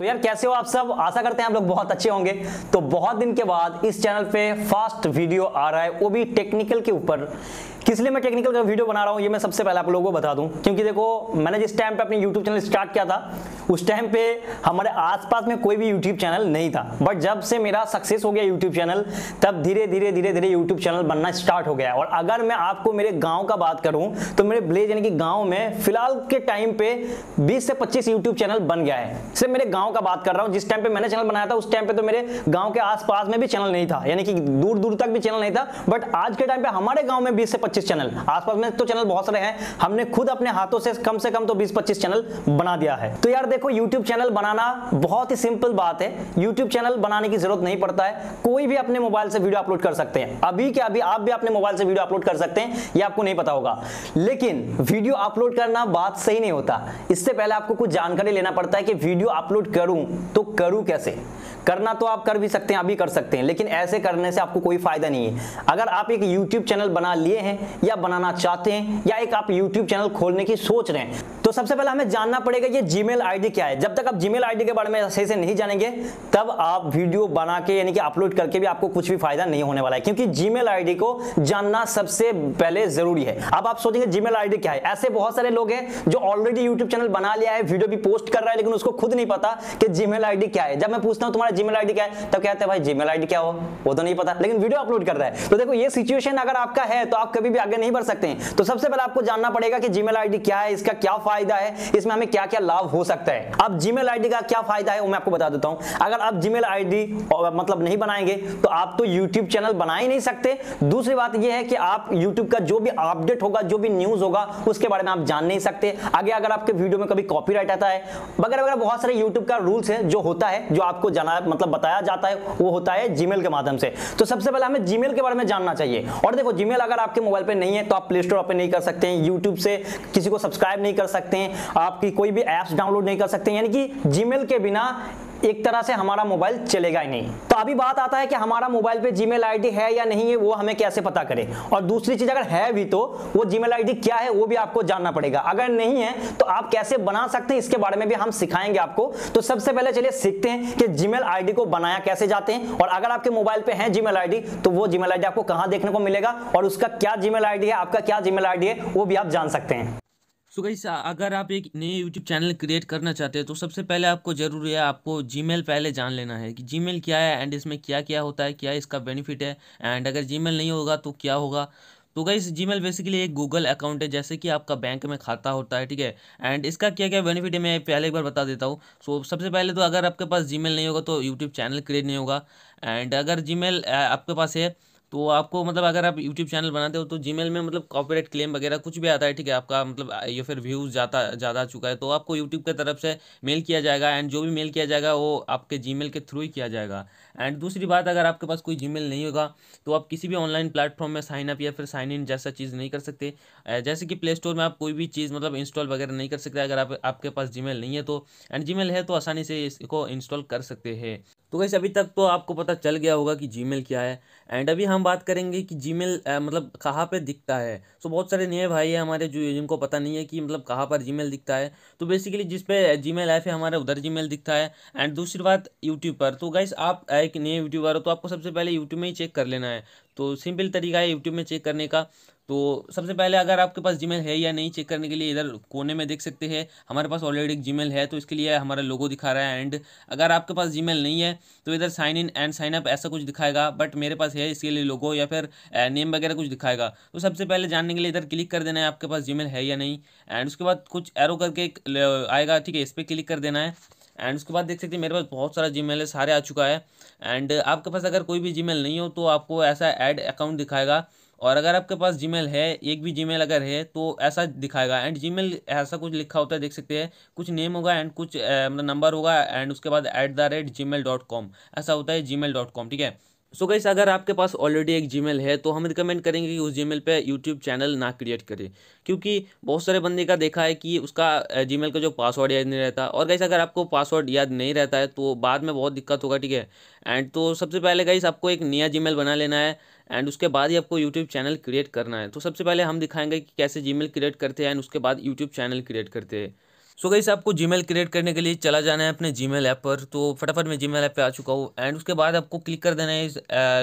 तो यार कैसे हो आप सब आशा करते हैं आप लोग बहुत अच्छे होंगे तो बहुत दिन के बाद इस चैनल पे फास्ट वीडियो आ रहा है वो भी टेक्निकल के ऊपर किस लिए मैं टेक्निकल का वीडियो बना रहा हूँ ये मैं सबसे पहले आप लोगों को बता दूँ क्योंकि देखो मैंने जिस टाइम पे अपने यूट्यूब चैनल स्टार्ट किया था उस टाइम पे हमारे आसपास में कोई भी यूट्यूब चैनल नहीं था बट जब से मेरा सक्सेस हो गया यूट्यूब चैनल तब धीरे धीरे धीरे धीरे यूट्यूब चैनल बनना स्टार्ट हो गया और अगर मैं आपको मेरे गाँव का बात करूँ तो मेरे ब्लेज यानी कि गाँव में फिलहाल के टाइम पे बीस से पच्चीस यूट्यूब चैनल बन गया है सिर्फ मेरे गाँव गांव का बात कर रहा हूँ जिस टाइम पे मैंने चैनल बनाया था उस टाइम पे तो मेरे गांव के आसपास में भी चैनल नहीं था यानी कि दूर दूर तक भी चैनल नहीं था बट आज के टाइम पे हमारे गांव में 20 से 25 चैनल आसपास में तो चैनल बहुत सारे हैं हमने खुद अपने हाथों से कम से कम तो बीस पच्चीस चैनल बना दिया है तो यार देखो यूट्यूब चैनल बनाना बहुत ही सिंपल बात है यूट्यूब चैनल बनाने की जरूरत नहीं पड़ता है कोई भी अपने मोबाइल से वीडियो अपलोड कर सकते हैं अभी क्या अभी आप भी अपने मोबाइल से वीडियो अपलोड कर सकते हैं ये आपको नहीं पता होगा लेकिन वीडियो अपलोड करना बात सही नहीं होता इससे पहले आपको कुछ जानकारी लेना पड़ता है कि वीडियो अपलोड करूं तो करूं कैसे करना तो आप कर भी सकते हैं अभी कर सकते हैं लेकिन ऐसे करने से आपको कोई फायदा नहीं है अगर आप एक YouTube चैनल बना लिए हैं या बनाना चाहते हैं या एक आप YouTube चैनल खोलने की सोच रहे हैं तो सबसे पहले हमें जानना पड़ेगा ये जी मेल क्या है जब तक आप जी मेल के बारे में सही से नहीं जानेंगे तब आप वीडियो बना के यानी कि अपलोड करके भी आपको कुछ भी फायदा नहीं होने वाला है क्योंकि जी मेल को जानना सबसे पहले जरूरी है अब आप सोचेंगे जी मेल क्या है ऐसे बहुत सारे लोग हैं जो ऑलरेडी यूट्यूब चैनल बना लिया है वीडियो भी पोस्ट कर रहा है लेकिन उसको खुद नहीं पता कि जीमेल आईडी क्या है जब मैं पूछता हूँ तुम्हारा जीमेल आईडी क्या है तब कहते हैं भाई जीमेल आईडी क्या हो वो तो नहीं पता लेकिन वीडियो अपलोड कर रहा है तो देखो ये सिचुएशन अगर आपका है तो आप कभी भी आगे नहीं बढ़ सकते हैं तो सबसे पहले आपको जानना पड़ेगा कि जीमेल आईडी क्या है इसका क्या फायदा है इसमें हमें क्या क्या लाभ हो सकता है अब जीमेल आईडी का क्या फायदा है वो मैं आपको बता देता हूँ अगर आप जीमेल आईडी मतलब नहीं बनाएंगे तो आप तो यूट्यूब चैनल बना ही नहीं सकते दूसरी बात यह है कि आप यूट्यूब का जो भी अपडेट होगा जो भी न्यूज होगा उसके बारे में आप जान नहीं सकते आगे अगर आपके वीडियो में कभी कॉपीराइट आता है वगैरह वगैरह बहुत सारे यूट्यूब का रूल्स है जो होता है जो आपको जाना मतलब बताया जाता है वो होता है जीमेल के माध्यम से तो सबसे पहले हमें जीमेल के बारे में जानना चाहिए और देखो जीमेल अगर आपके मोबाइल पर नहीं है तो आप प्ले स्टोर पर नहीं कर सकते हैं यूट्यूब से किसी को सब्सक्राइब नहीं कर सकते हैं आपकी कोई भी ऐप्स डाउनलोड नहीं कर सकते यानी कि जीमेल के बिना एक तरह से हमारा मोबाइल चलेगा ही नहीं तो अभी बात आता है कि हमारा मोबाइल पे जीमेल आईडी है या नहीं है वो हमें कैसे पता करें और दूसरी चीज अगर है भी तो वो जीमेल आईडी क्या है वो भी आपको जानना पड़ेगा अगर नहीं है तो आप कैसे बना सकते हैं इसके बारे में भी हम सिखाएंगे आपको तो सबसे पहले चलिए सीखते हैं कि जीमेल आईडी को बनाया कैसे जाते हैं और अगर आपके मोबाइल पे है जीमेल आईडी तो वो जीमेल आईडी आपको कहां देखने को मिलेगा और उसका क्या जीमेल आईडी है आपका क्या जीमेल आईडी है वो भी आप जान सकते हैं सो गई अगर आप एक नए यूट्यूब चैनल क्रिएट करना चाहते हैं तो सबसे पहले आपको ज़रूरी है आपको Gmail पहले जान लेना है कि Gmail क्या है एंड इसमें क्या क्या होता है क्या इसका बेनिफिट है एंड अगर Gmail नहीं होगा तो क्या होगा तो जी मेल बेसिकली एक गूगल अकाउंट है जैसे कि आपका बैंक में खाता होता है ठीक है एंड इसका क्या क्या बेनिफिट है मैं पहले एक बार बता देता हूँ सो so, सबसे पहले तो अगर आपके पास जी नहीं होगा तो यूट्यूब चैनल क्रिएट नहीं होगा एंड अगर जी आपके पास है तो आपको मतलब अगर आप यूट्यूब चैनल बनाते हो तो जी में मतलब कॉपीराइट क्लेम वगैरह कुछ भी आता है ठीक है आपका मतलब या फिर व्यूज़ ज़्यादा ज़्यादा चुका है तो आपको यूट्यूब की तरफ से मेल किया जाएगा एंड जो भी मेल किया जाएगा वो आपके जी के थ्रू ही किया जाएगा एंड दूसरी बात अगर आपके पास कोई जी नहीं होगा तो आप किसी भी ऑनलाइन प्लेटफॉर्म में साइन अप या फिर साइन इन जैसा चीज़ नहीं कर सकते जैसे कि प्ले स्टोर में आप कोई भी चीज़ मतलब इंस्टॉल वगैरह नहीं कर सकते अगर आप, आपके पास जी नहीं है तो एंड जी है तो आसानी से इसको इंस्टॉल कर सकते हैं तो कैसे अभी तक तो आपको पता चल गया होगा कि जी क्या है एंड अभी हम बात करेंगे कि मेल मतलब कहाँ पर दिखता है सो बहुत सारे नए भाई हैं हमारे जो जिनको पता नहीं है कि मतलब कहाँ पर जी दिखता है तो बेसिकली जिस पे मेल ऐप है हमारा उधर जी दिखता है एंड दूसरी बात यूट्यूब पर तो गाइस आप एक नए यूट्यूबर हो तो आपको सबसे पहले यूट्यूब में ही चेक कर लेना है तो सिंपल तरीका है यूट्यूब में चेक करने का तो सबसे पहले अगर आपके पास जीमेल है या नहीं चेक करने के लिए इधर कोने में देख सकते हैं हमारे पास ऑलरेडी एक जीमेल है तो इसके लिए हमारा लोगो दिखा रहा है एंड अगर आपके पास जीमेल नहीं है तो इधर sign in and sign up ऐसा कुछ दिखाएगा बट मेरे पास है इसके लिए लोगो या फिर नेम वगैरह कुछ दिखाएगा तो सबसे पहले जानने के लिए इधर क्लिक कर देना है आपके पास जीमेल है या नहीं एंड उसके बाद कुछ एरो करके एक आएगा ठीक है इस पर क्लिक कर देना है एंड उसके बाद देख सकते हैं मेरे पास बहुत सारा जी है सारे आ चुका है एंड आपके पास अगर कोई भी जी नहीं हो तो आपको ऐसा ऐड अकाउंट दिखाएगा और अगर आपके पास जी है एक भी जी अगर है तो ऐसा दिखाएगा एंड जी ऐसा कुछ लिखा होता है देख सकते हैं कुछ नेम होगा एंड कुछ मतलब नंबर होगा एंड उसके बाद at the rate Gmail dot com ऐसा होता है जी मेल डॉट कॉम ठीक है सो गई अगर आपके पास ऑलरेडी एक जी है तो हम रिकमेंड करेंगे कि उस जी पे यूट्यूब चैनल ना क्रिएट करें क्योंकि बहुत सारे बंदे का देखा है कि उसका मेल का जो पासवर्ड याद नहीं रहता और कैसे अगर आपको पासवर्ड याद नहीं रहता है तो बाद में बहुत दिक्कत होगा ठीक है एंड तो सबसे पहले गई आपको एक नया जी बना लेना है एंड उसके बाद ही आपको यूट्यूब चैनल क्रिएट करना है तो सबसे पहले हम दिखाएंगे कि कैसे जी क्रिएट करते हैं एंड उसके बाद यूट्यूब चैनल क्रिएट करते हैं सो so गई आपको जीमेल क्रिएट करने के लिए चला जाना है अपने जी ऐप पर तो फटाफट मैं जी ऐप पे आ चुका हूँ एंड उसके बाद आपको क्लिक कर देना है इस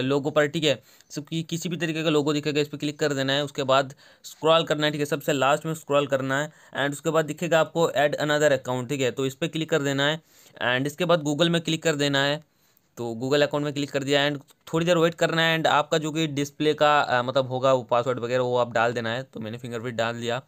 लोगो पर ठीक है सबकी किसी भी तरीके का लोगो दिखेगा इस पर क्लिक कर देना है उसके बाद स्क्रॉल करना है ठीक है सबसे लास्ट में स्क्रॉल करना है एंड उसके बाद दिखेगा आपको एड अनदर अकाउंट ठीक है तो इस पर क्लिक कर देना है एंड इसके बाद गूगल में क्लिक कर देना है तो गूगल अकाउंट में क्लिक कर दिया एंड थोड़ी देर वेट करना है एंड आपका जो कि डिस्प्ले का मतलब होगा वो पासवर्ड वगैरह वो आप डाल देना है तो मैंने फिंगरप्रिंट डाल दिया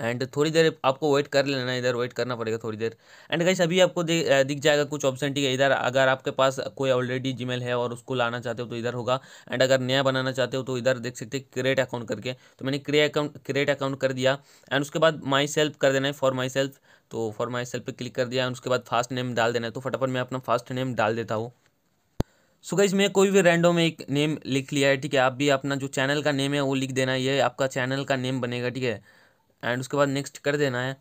एंड थोड़ी देर आपको वेट कर लेना इधर वेट करना पड़ेगा थोड़ी देर एंड गाइस अभी आपको दिख जाएगा कुछ ऑप्शन ठीक है इधर अगर आपके पास कोई ऑलरेडी जीमेल है और उसको लाना चाहते हो तो इधर होगा एंड अगर नया बनाना चाहते हो तो इधर देख सकते हैं क्रिएट अकाउंट करके तो मैंने क्रिएट अकाउंट क्रिएट अकाउंट कर दिया एंड उसके बाद माई सेल्फ कर देना है फॉर माई सेल्फ तो फॉर माई सेल्फ पर क्लिक कर दिया एंड उसके बाद फास्ट नेम डाल देना है तो फटाफट मैं अपना फास्ट नेम डाल देता हूँ सो so गाइज मैं कोई भी रैंडम एक नेम लिख लिया है ठीक है आप भी अपना जो चैनल का नेम है वो लिख देना ये आपका चैनल का नेम बनेगा ठीक है एंड उसके बाद नेक्स्ट कर देना है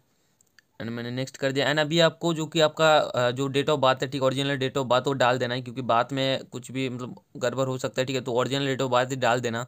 एंड मैंने नेक्स्ट कर दिया एंड अभी आपको जो कि आपका जो डेट ऑफ बात है ठीक ओरिजिनल डेट ऑफ बात वो डाल देना है क्योंकि बात में कुछ भी मतलब गड़बड़ हो सकता है ठीक है तो ओरिजिनल डेट ऑफ बात डाल देना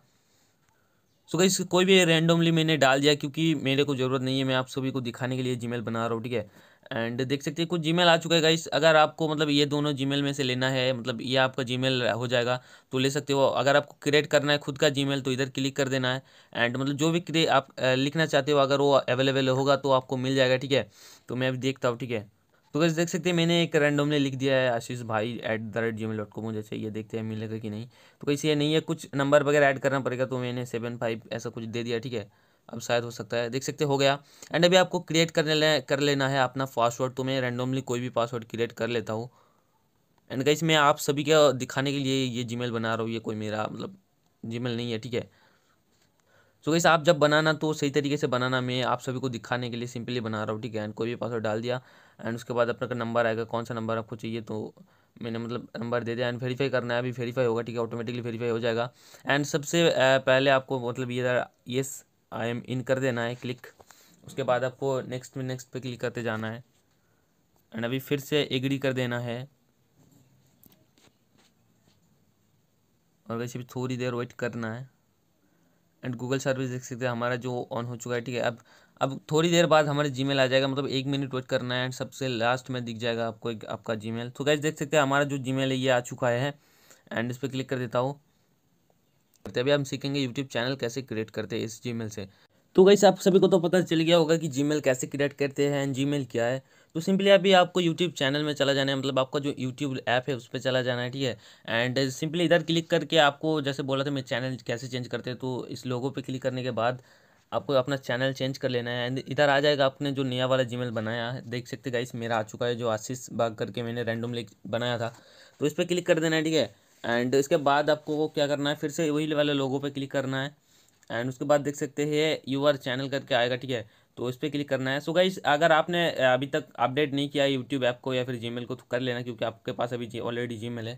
सो so, कोई भी रैंडमली मैंने डाल दिया क्योंकि मेरे को ज़रूरत नहीं है मैं आप सभी को दिखाने के लिए जीमेल बना रहा हूँ ठीक है एंड देख सकते हैं कुछ जीमेल आ चुका है गाइस अगर आपको मतलब ये दोनों जीमेल में से लेना है मतलब ये आपका जीमेल हो जाएगा तो ले सकते हो अगर आपको क्रिएट करना है खुद का जीमेल तो इधर क्लिक कर देना है एंड मतलब जो भी आप लिखना चाहते हो अगर वो अवेलेबल होगा तो आपको मिल जाएगा ठीक है तो मैं अभी देखता हूँ ठीक है तो गाइस देख सकते हैं मैंने एक रैंडमली लिख दिया है आशीष भाई at the rate Gmail dot com मुझे चाहिए देखते हैं मिलेगा कि नहीं तो कैसे ये नहीं है कुछ नंबर वगैरह ऐड करना पड़ेगा तो मैंने सेवन फाइव ऐसा कुछ दे दिया ठीक है अब शायद हो सकता है देख सकते हो गया एंड अभी आपको क्रिएट करने ले, कर लेना है अपना पासवर्ड तो मैं रैंडमली कोई भी पासवर्ड क्रिएट कर लेता हूँ एंड गाइस मैं आप सभी के दिखाने के लिए ये जीमेल बना रहा हूँ ये कोई मेरा मतलब जीमेल नहीं है ठीक है सो गाइस आप जब बनाना तो सही तरीके से बनाना मैं आप सभी को दिखाने के लिए सिंपली बना रहा हूँ ठीक है एंड कोई भी पासवर्ड डाल दिया एंड उसके बाद अपना नंबर आएगा कौन सा नंबर आपको चाहिए तो मैंने मतलब नंबर दे दिया एंड वेरीफाई करना है अभी वेरीफाई होगा ठीक है ऑटोमेटिकली वेरीफाई हो जाएगा एंड सबसे पहले आपको मतलब ये येस आई एम इन कर देना है क्लिक उसके बाद आपको नेक्स्ट में नेक्स्ट पे क्लिक करते जाना है एंड अभी फिर से एग्री कर देना है और वैसे भी थोड़ी देर वेट करना है एंड गूगल सर्विस देख सकते हैं हमारा जो ऑन हो चुका है ठीक है अब अब थोड़ी देर बाद हमारे जीमेल आ जाएगा मतलब एक मिनट वेट करना है एंड सबसे लास्ट में दिख जाएगा आपको एक आपका जीमेल तो गैस देख सकते हैं हमारा जो जीमेल है ये आ चुका है एंड इस पर क्लिक कर देता हूँ तभी हम सीखेंगे यूट्यूब चैनल कैसे क्रिएट करते हैं इस जीमेल से तो गई आप सभी को तो पता चल गया होगा कि जीमेल कैसे क्रिएट करते हैं एंड जीमेल क्या है तो सिंपली अभी आपको यूट्यूब चैनल में चला जाना है मतलब आपका जो यूट्यूब ऐप है उस पर चला जाना है ठीक है एंड सिंपली इधर क्लिक करके आपको जैसे बोला था मैं चैनल कैसे चेंज करते हैं तो इस लोगों पर क्लिक करने के बाद आपको अपना चैनल चेंज कर लेना है एंड इधर आ जाएगा आपने जो नया वाला जीमेल बनाया है देख सकते गाइस मेरा आ चुका है जो आशीष बाग करके मैंने रैंडमली बनाया था तो इस पर क्लिक कर देना है ठीक है एंड इसके बाद आपको क्या करना है फिर से वही वाले लोगों पे क्लिक करना है एंड उसके बाद देख सकते हैं यू आर चैनल करके आएगा ठीक है तो इस पर क्लिक करना है सो गाइस अगर आपने अभी तक अपडेट नहीं किया यूट्यूब ऐप को या फिर जीमेल को तो कर लेना क्योंकि आपके पास अभी ऑलरेडी जी है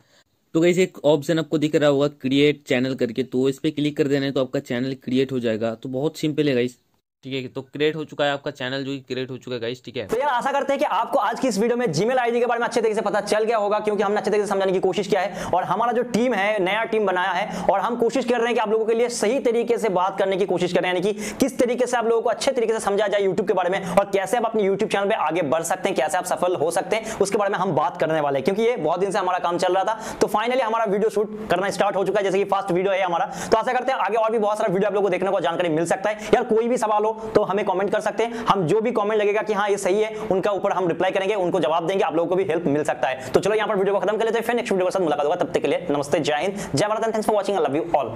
तो गाइस एक ऑप्शन आपको दिख रहा होगा क्रिएट चैनल करके तो इस पर क्लिक कर देना है तो आपका चैनल क्रिएट हो जाएगा तो बहुत सिंपल है गाइस ठीक है तो क्रिएट हो चुका है आपका चैनल जो क्रिएट हो चुका है गाइस ठीक है तो यार आशा करते हैं कि आपको आज की इस वीडियो में जीमेल आईडी के बारे में अच्छे तरीके से पता चल गया होगा क्योंकि हमने अच्छे तरीके से समझाने की कोशिश किया है और हमारा जो टीम है नया टीम बनाया है और हम कोशिश कर रहे हैं कि आप लोगों के लिए सही तरीके से बात करने की कोशिश कर रहे हैं यानी कि किस तरीके से आप लोगों को अच्छे तरीके से समझा जाए यूट्यूब के बारे में और कैसे आप अपने यूट्यूब चैनल पर आगे बढ़ सकते हैं कैसे आप सफल हो सकते हैं उसके बारे में हम बात करने वाले हैं क्योंकि ये बहुत दिन से हमारा काम चल रहा था तो फाइनली हमारा वीडियो शूट करना स्टार्ट हो चुका है जैसे कि फर्स्ट वीडियो है हमारा तो आशा करते हैं आगे और भी बहुत सारा वीडियो आप लोगों को देखने को जानकारी मिल सकता है यार कोई भी सवाल हो तो हमें कमेंट कर सकते हैं हम जो भी कमेंट लगेगा कि हाँ ये सही है उनका ऊपर हम रिप्लाई करेंगे उनको जवाब देंगे आप लोगों को भी हेल्प मिल सकता है तो चलो यहाँ पर वीडियो को खत्म कर लेते हैं फिर नेक्स्ट वीडियो के साथ मुलाकात होगा तब तक के लिए नमस्ते जय हिंद जय Bharat thanks for watching love you all